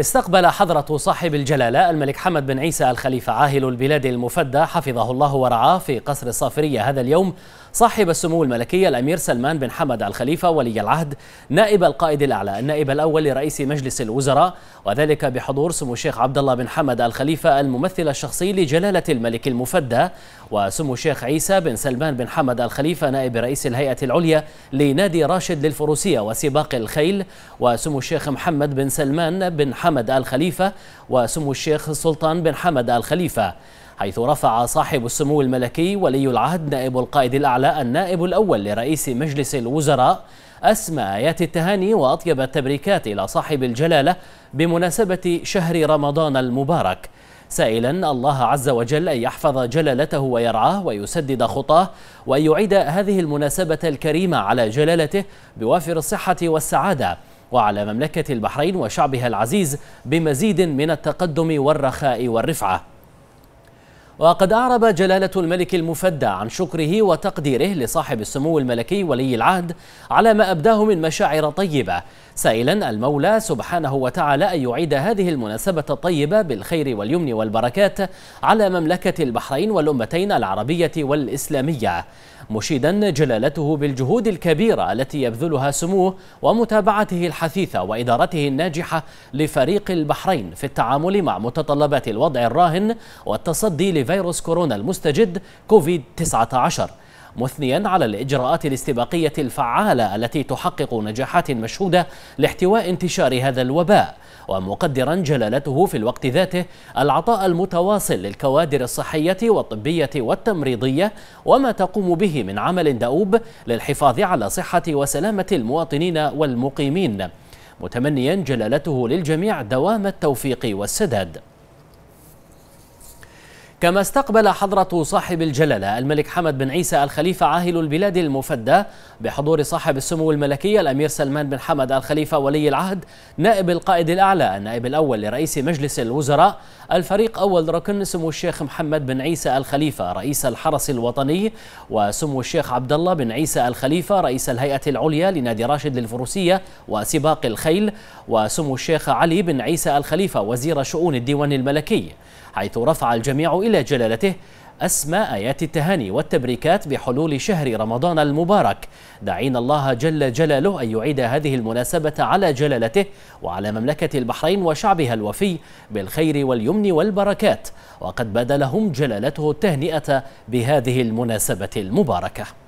استقبل حضرة صاحب الجلالة الملك حمد بن عيسى الخليفة عاهل البلاد المفدى حفظه الله ورعاه في قصر الصافرية هذا اليوم صاحب السمو الملكي الأمير سلمان بن حمد الخليفة ولي العهد نائب القائد الأعلى النائب الأول لرئيس مجلس الوزراء وذلك بحضور سمو الشيخ عبد الله بن حمد الخليفة الممثل الشخصي لجلالة الملك المفدى وسمو الشيخ عيسى بن سلمان بن حمد الخليفة نائب رئيس الهيئة العليا لنادي راشد للفروسية وسباق الخيل وسمو الشيخ محمد بن سلمان بن حمد آل خليفة وسمو الشيخ سلطان بن حمد آل خليفة حيث رفع صاحب السمو الملكي ولي العهد نائب القائد الأعلى النائب الأول لرئيس مجلس الوزراء أسمى آيات التهاني وأطيب التبريكات إلى صاحب الجلالة بمناسبة شهر رمضان المبارك سائلا الله عز وجل أن يحفظ جلالته ويرعاه ويسدد خطاه وأن يعيد هذه المناسبة الكريمة على جلالته بوافر الصحة والسعادة وعلى مملكة البحرين وشعبها العزيز بمزيد من التقدم والرخاء والرفعة وقد أعرب جلالة الملك المفدى عن شكره وتقديره لصاحب السمو الملكي ولي العهد على ما أبداه من مشاعر طيبة سائلا المولى سبحانه وتعالى أن يعيد هذه المناسبة الطيبة بالخير واليمن والبركات على مملكة البحرين والأمتين العربية والإسلامية مشيدا جلالته بالجهود الكبيرة التي يبذلها سموه ومتابعته الحثيثة وإدارته الناجحة لفريق البحرين في التعامل مع متطلبات الوضع الراهن والتصدي لفيروس فيروس كورونا المستجد كوفيد 19 مثنيا على الإجراءات الاستباقية الفعالة التي تحقق نجاحات مشهودة لاحتواء انتشار هذا الوباء ومقدرا جلالته في الوقت ذاته العطاء المتواصل للكوادر الصحية والطبية والتمريضية وما تقوم به من عمل دؤوب للحفاظ على صحة وسلامة المواطنين والمقيمين متمنيا جلالته للجميع دوام التوفيق والسداد كما استقبل حضرة صاحب الجلالة الملك حمد بن عيسى الخليفة عاهل البلاد المفدى بحضور صاحب السمو الملكية الأمير سلمان بن حمد الخليفة ولي العهد نائب القائد الأعلى النائب الأول لرئيس مجلس الوزراء الفريق أول ركن سمو الشيخ محمد بن عيسى الخليفة رئيس الحرس الوطني وسمو الشيخ عبد الله بن عيسى الخليفة رئيس الهيئة العليا لنادي راشد للفروسية وسباق الخيل وسمو الشيخ علي بن عيسى الخليفة وزير شؤون الديوان الملكي حيث رفع الجميع إلى إلى جلالته أسمى آيات التهاني والتبريكات بحلول شهر رمضان المبارك دعين الله جل جلاله أن يعيد هذه المناسبة على جلالته وعلى مملكة البحرين وشعبها الوفي بالخير واليمن والبركات وقد بادلهم جلالته التهنئة بهذه المناسبة المباركة